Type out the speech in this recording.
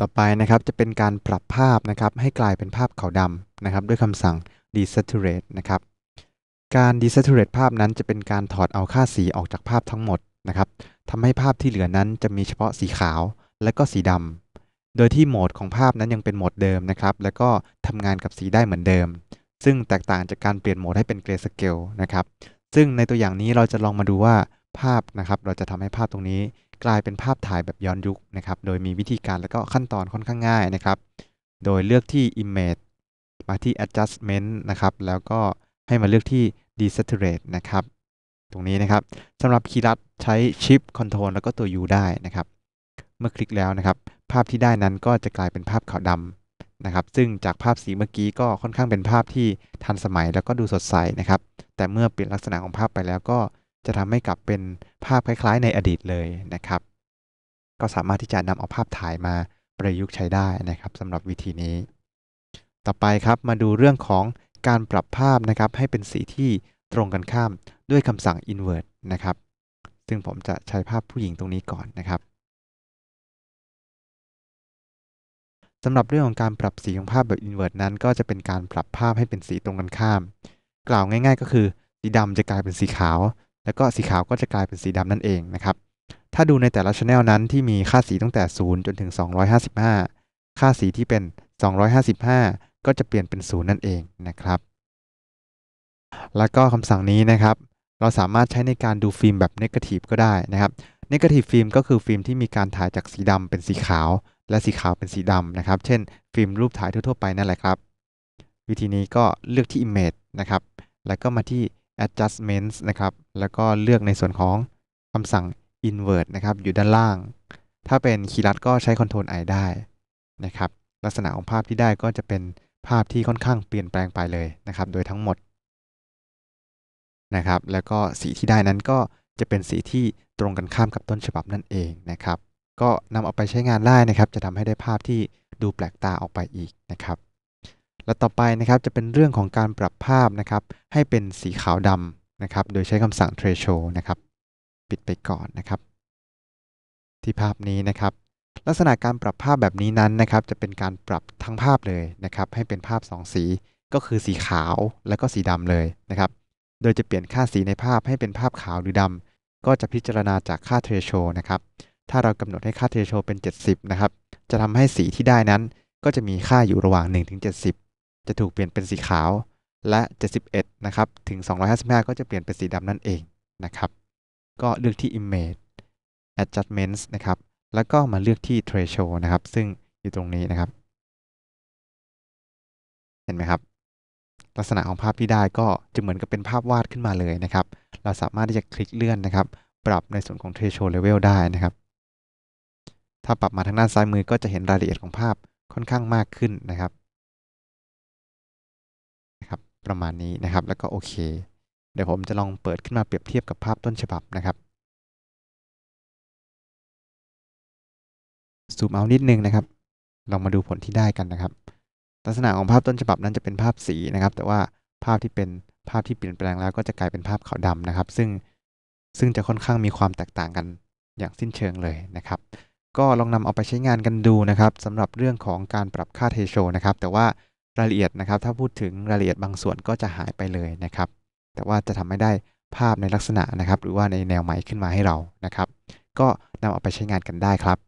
ต่อไปนะครับจะเป็นการปรับภาพนะครับให้กลายเป็นภาพขาวดำนะครับด้วยคำสั่ง desaturate นะครับการ desaturate ภาพนั้นจะเป็นการถอดเอาค่าสีออกจากภาพทั้งหมดนะครับทำให้ภาพที่เหลือนั้นจะมีเฉพาะสีขาวและก็สีดำโดยที่โหมดของภาพนั้นยังเป็นโหมดเดิมนะครับแล้วก็ทำงานกับสีได้เหมือนเดิม ซึ่งแตกต่างจากการเปลี่ยนโหมดให้เป็น grayscale นะครับซึ่งในตัวอย่างนี้เราจะลองมาดูว่าภาพนะครับเราจะทำให้ภาพตรงนี้กลายเป็นภาพถ่ายแบบย้อนยุคนะครับ โดยมีวิธีการและก็ขั้นตอนค่อนข้างง่ายนะครับ โดยเลือกที่ image มาที่ adjustment นะครับ แล้วก็ให้มาเลือกที่ desaturate นะครับ ตรงนี้นะครับ สำหรับคีย์ลัดใช้ shift control แล้วก็ตัว u ได้นะครับ เมื่อคลิกแล้วนะครับ ภาพที่ได้นั้นก็จะกลายเป็นภาพขาวดำนะครับ ซึ่งจากภาพสีเมื่อกี้ก็ค่อนข้างเป็นภาพที่ทันสมัยแล้วก็ดูสดใสนะครับ แต่เมื่อเปลี่ยนลักษณะของภาพไปแล้วก็จะทำให้กลับเป็นภาพคล้ายๆในอดีตเลยนะครับ ก็สามารถที่จะนำเอาภาพถ่ายมาประยุกต์ใช้ได้นะครับ สำหรับวิธีนี้ ต่อไปครับมาดูเรื่องของการปรับภาพนะครับให้เป็นสีที่ตรงกันข้ามด้วยคำสั่ง invert นะครับ ซึ่งผมจะใช้ภาพผู้หญิงตรงนี้ก่อนนะครับสำหรับเรื่องของการปรับสีของภาพแบบ invert นั้น ก็จะเป็นการปรับภาพให้เป็นสีตรงกันข้าม กล่าวง่าย ๆ ก็คือสีดำจะกลายเป็นสีขาวแล้วก็สีขาวก็จะกลายเป็นสีดำนั่นเองนะครับ ถ้าดูในแต่ละชแนลนั้นที่มีค่าสีตั้งแต่ 0 จนถึง255 ค่าสีที่เป็น 255 ก็จะเปลี่ยนเป็น 0 นั่นเองนะครับ แล้วก็คำสั่งนี้นะครับ เราสามารถใช้ในการดูฟิล์มแบบเนกาทีฟก็ได้นะครับ เนกาทีฟฟิล์มก็คือฟิล์มที่มีการถ่ายจากสีดำเป็นสีขาว และสีขาวเป็นสีดำนะครับ เช่น ฟิล์มรูปถ่ายทั่วๆไปนั่นแหละครับ วิธีนี้ก็เลือกที่ Image นะครับ แล้วก็มาที่ adjustments นะครับ แล้วก็เลือกในส่วนของคำสั่ง invert นะครับ อยู่ด้านล่าง ถ้าเป็นคีย์ลัดก็ใช้ Ctrl I ได้นะครับ ลักษณะของภาพที่ได้ก็จะเป็นภาพที่ค่อนข้างเปลี่ยนแปลงไปเลยนะครับ โดยทั้งหมดนะครับ แล้วก็สีที่ได้นั้นก็จะเป็นสีที่ตรงกันข้ามกับต้นฉบับนั่นเองนะครับ ก็นำเอาไปใช้งานได้นะครับ จะทำให้ได้ภาพที่ดูแปลกตาออกไปอีกนะครับและต่อไปนะครับจะเป็นเรื่องของการปรับภาพนะครับให้เป็นสีขาวดำนะครับโดยใช้คำสั่ง threshold นะครับปิดไปก่อนนะครับ ที่ภาพนี้นะครับ ลักษณะการปรับภาพแบบนี้นั้นนะครับจะเป็นการปรับทั้งภาพเลยนะครับให้เป็นภาพ 2 สีก็คือสีขาวและก็สีดำเลยนะครับโดยจะเปลี่ยนค่าสีในภาพให้เป็นภาพขาวหรือดำก็จะพิจารณาจากค่า threshold นะครับถ้าเรากำหนดให้ค่า threshold เป็น 70นะครับจะทำให้สีที่ได้นั้น ก็จะมีค่าอยู่ระหว่าง 1-70จะถูกเปลี่ยนเป็นสีขาวและ 71 นะครับ ถึง 255 ก็จะเปลี่ยนเป็นสีดำนั่นเองนะครับ ก็เลือกที่ image adjustments นะครับ แล้วก็มาเลือกที่ threshold นะครับ ซึ่งอยู่ตรงนี้นะครับ เห็นไหมครับลักษณะของภาพที่ได้ก็จะเหมือนกับเป็นภาพวาดขึ้นมาเลยนะครับ เราสามารถที่จะคลิกเลื่อนนะครับ ปรับในส่วนของ threshold level ได้นะครับ ถ้าปรับมาทางด้านซ้ายมือก็จะเห็นรายละเอียดของภาพค่อนข้างมากขึ้นนะครับประมาณนี้นะครับแล้วก็โอเค เดี๋ยวผมจะลองเปิดขึ้นมาเปรียบเทียบกับภาพต้นฉบับนะครับซูมเอานิดนึงนะครับ ลองมาดูผลที่ได้กันนะครับลักษณะของภาพต้นฉบับนั้นจะเป็นภาพสีนะครับ แต่ว่าภาพที่เป็นภาพที่เปลี่ยนแปลงแล้วก็จะกลายเป็นภาพขาวดำนะครับ ซึ่งซึ่งจะค่อนข้างมีความแตกต่างกันอย่างสิ้นเชิงเลยนะครับ ก็ลองนำเอาไปใช้งานกันดูนะครับสำหรับเรื่องของการปรับค่าเทโชนะครับ แต่ว่ารายละเอียดนะครับ ถ้าพูดถึงรายละเอียดบางส่วนก็จะหายไปเลยนะครับ แต่ว่าจะทำให้ได้ภาพในลักษณะนะครับ หรือว่าในแนวใหม่ขึ้นมาให้เรานะครับ ก็นำเอาไปใช้งานกันได้ครับ